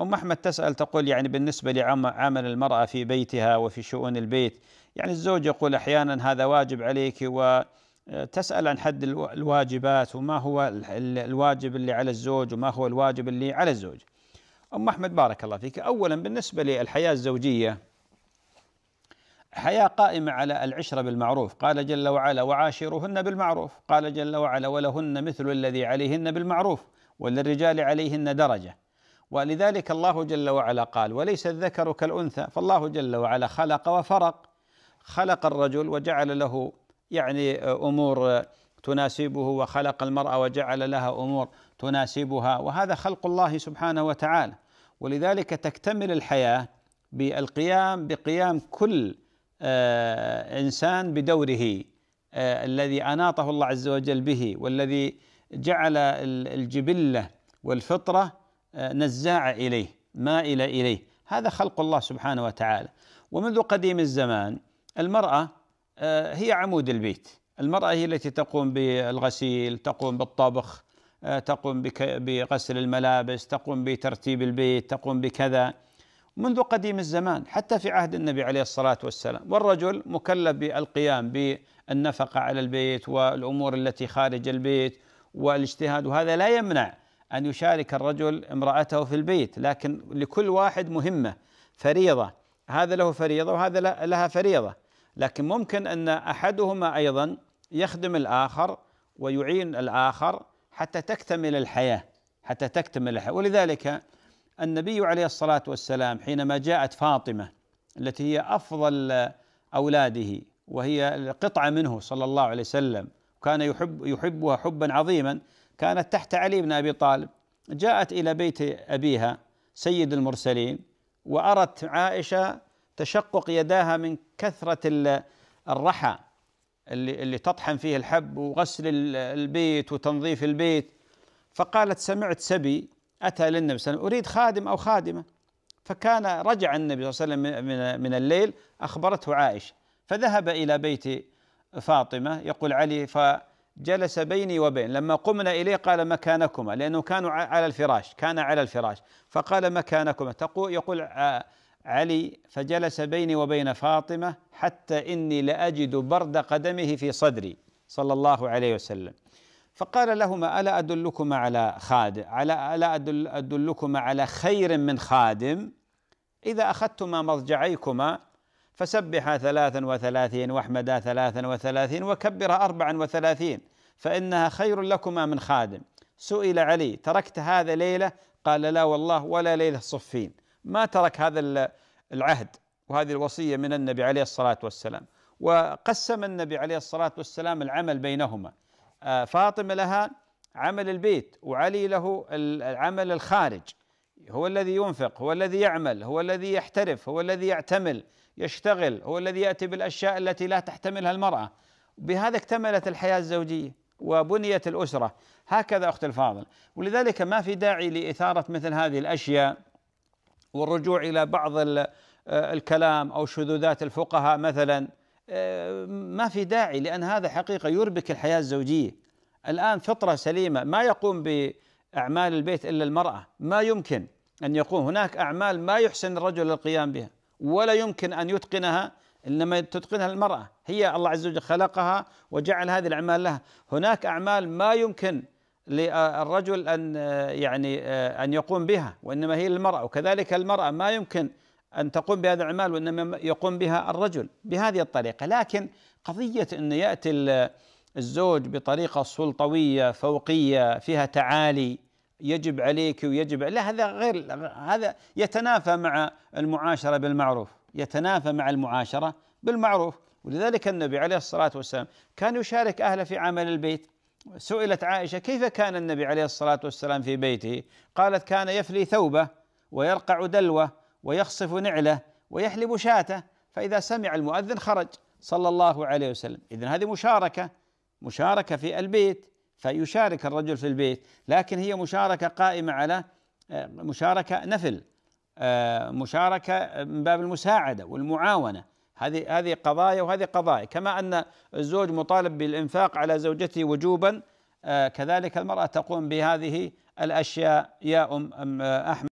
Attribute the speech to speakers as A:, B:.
A: أم أحمد تسأل تقول يعني بالنسبة لعمل المرأة في بيتها وفي شؤون البيت يعني الزوج يقول أحيانا هذا واجب عليك وتسأل آه، عن حد الواجبات وما هو الواجب اللي على الزوج وما هو الواجب اللي على الزوج أم أحمد بارك الله فيك أولا بالنسبة للحياة الزوجية حياة قائمة على العشرة بالمعروف قال جل وعلا وعاشرهن بالمعروف قال جل وعلا ولهن مثل الذي عليهن بالمعروف وللرجال عليهن درجة ولذلك الله جل وعلا قال وليس الذكر كالأنثى فالله جل وعلا خلق وفرق خلق الرجل وجعل له يعني أمور تناسبه وخلق المرأة وجعل لها أمور تناسبها وهذا خلق الله سبحانه وتعالى ولذلك تكتمل الحياة بالقيام بقيام كل آه، إنسان بدوره آه، الذي أناطه الله عز وجل به والذي جعل الجبلة والفطرة نزاع إليه مائل إليه هذا خلق الله سبحانه وتعالى ومنذ قديم الزمان المرأة آه، هي عمود البيت المرأة هي التي تقوم بالغسيل تقوم بالطبخ آه، تقوم بغسل الملابس تقوم بترتيب البيت تقوم بكذا منذ قديم الزمان حتى في عهد النبي عليه الصلاة والسلام والرجل مكلف بالقيام بالنفقة على البيت والأمور التي خارج البيت والاجتهاد وهذا لا يمنع أن يشارك الرجل امرأته في البيت لكن لكل واحد مهمة فريضة هذا له فريضة وهذا لها فريضة لكن ممكن أن أحدهما أيضا يخدم الآخر ويعين الآخر حتى تكتمل الحياة حتى تكتمل الحياة ولذلك النبي عليه الصلاة والسلام حينما جاءت فاطمة التي هي أفضل أولاده وهي قطعة منه صلى الله عليه وسلم كان يحب يحبها حبا عظيما كانت تحت علي بن ابي طالب جاءت الى بيت ابيها سيد المرسلين وارت عائشه تشقق يداها من كثره الرحى اللي اللي تطحن فيه الحب وغسل البيت وتنظيف البيت فقالت سمعت سبي اتى للنبي صلى الله عليه وسلم اريد خادم او خادمه فكان رجع النبي صلى الله عليه وسلم من من الليل اخبرته عائشه فذهب الى بيت فاطمه يقول علي ف جلس بيني وبين لما قمنا إليه قال مكانكما لأنه كانوا على الفراش كان على الفراش فقال مكانكما تقول يقول علي فجلس بيني وبين فاطمة حتى إني لأجد برد قدمه في صدري صلى الله عليه وسلم فقال لهما ألا أدلكما على خادم على ألا أدل أدلكما على خير من خادم إذا أخذتما مضجعيكما فسبح ثلاثا وثلاثين واحمدا ثلاثا وثلاثين وكبر أربعا وثلاثين فإنها خير لكما من خادم سئل علي تركت هذا ليلة قال لا والله ولا ليلة صفين ما ترك هذا العهد وهذه الوصية من النبي عليه الصلاة والسلام وقسم النبي عليه الصلاة والسلام العمل بينهما آه، فاطمة لها عمل البيت وعلي له العمل الخارج هو الذي ينفق هو الذي يعمل هو الذي يحترف هو الذي يعتمل يشتغل هو الذي ياتي بالاشياء التي لا تحتملها المراه بهذا اكتملت الحياه الزوجيه وبنيت الاسره هكذا اختي الفاضل ولذلك ما في داعي لاثاره مثل هذه الاشياء والرجوع الى بعض آه، الكلام او شذوذات الفقهاء مثلا آه، ما في داعي لان هذا حقيقه يربك الحياه الزوجيه الان فطره سليمه ما يقوم باعمال البيت الا المراه ما يمكن أن يقوم هناك أعمال ما يحسن الرجل القيام بها ولا يمكن أن يتقنها إنما تتقنها المرأة هي الله عز وجل خلقها وجعل هذه الأعمال لها هناك أعمال ما يمكن للرجل أن يعني أن يقوم بها وإنما هي للمرأة وكذلك المرأة ما يمكن أن تقوم بهذه الأعمال وإنما يقوم بها الرجل بهذه الطريقة لكن قضية أن يأتي الزوج بطريقة سلطوية فوقية فيها تعالي يجب عليك ويجب لا هذا غير هذا يتنافى مع المعاشره بالمعروف يتنافى مع المعاشره بالمعروف ولذلك النبي عليه الصلاه والسلام كان يشارك اهله في عمل البيت سئلت عائشه كيف كان النبي عليه الصلاه والسلام في بيته؟ قالت كان يفلي ثوبه ويرقع دلوه ويخصف نعله ويحلب شاته فاذا سمع المؤذن خرج صلى الله عليه وسلم، اذا هذه مشاركه مشاركه في البيت فيشارك الرجل في البيت لكن هي مشاركة قائمة على آه، مشاركة نفل آه، مشاركة من باب المساعدة والمعاونة هذه هذه قضايا وهذه قضايا كما أن الزوج مطالب بالإنفاق على زوجته وجوبا آه، كذلك المرأة تقوم بهذه الأشياء يا أم أحمد